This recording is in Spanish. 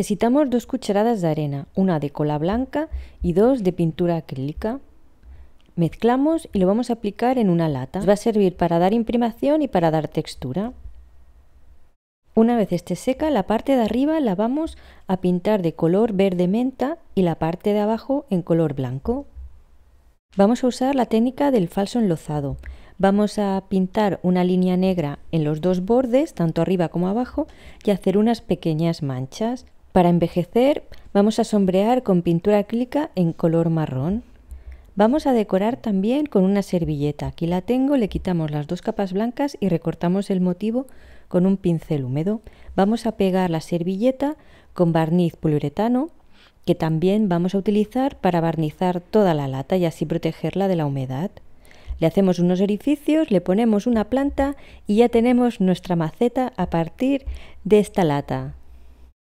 Necesitamos dos cucharadas de arena, una de cola blanca y dos de pintura acrílica. Mezclamos y lo vamos a aplicar en una lata. va a servir para dar imprimación y para dar textura. Una vez esté seca, la parte de arriba la vamos a pintar de color verde menta y la parte de abajo en color blanco. Vamos a usar la técnica del falso enlozado. Vamos a pintar una línea negra en los dos bordes, tanto arriba como abajo, y hacer unas pequeñas manchas. Para envejecer vamos a sombrear con pintura acrílica en color marrón. Vamos a decorar también con una servilleta. Aquí la tengo, le quitamos las dos capas blancas y recortamos el motivo con un pincel húmedo. Vamos a pegar la servilleta con barniz poliuretano que también vamos a utilizar para barnizar toda la lata y así protegerla de la humedad. Le hacemos unos orificios, le ponemos una planta y ya tenemos nuestra maceta a partir de esta lata.